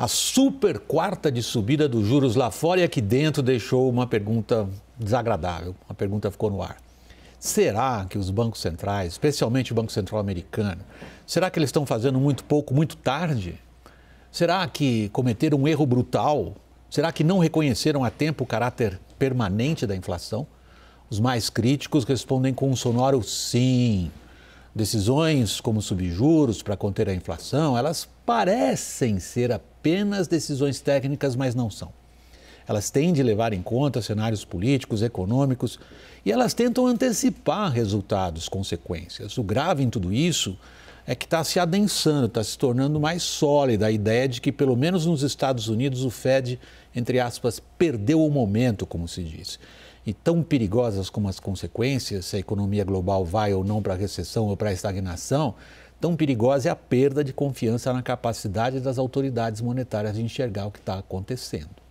A super quarta de subida dos juros lá fora e aqui dentro deixou uma pergunta desagradável. Uma pergunta ficou no ar. Será que os bancos centrais, especialmente o Banco Central americano, será que eles estão fazendo muito pouco, muito tarde? Será que cometeram um erro brutal? Será que não reconheceram a tempo o caráter permanente da inflação? Os mais críticos respondem com um sonoro sim. Decisões como subir juros para conter a inflação, elas parecem ser apenas decisões técnicas, mas não são. Elas têm de levar em conta cenários políticos, econômicos e elas tentam antecipar resultados, consequências. O grave em tudo isso é que está se adensando, está se tornando mais sólida a ideia de que, pelo menos nos Estados Unidos, o Fed, entre aspas, perdeu o momento, como se diz e tão perigosas como as consequências, se a economia global vai ou não para a recessão ou para a estagnação, tão perigosa é a perda de confiança na capacidade das autoridades monetárias de enxergar o que está acontecendo.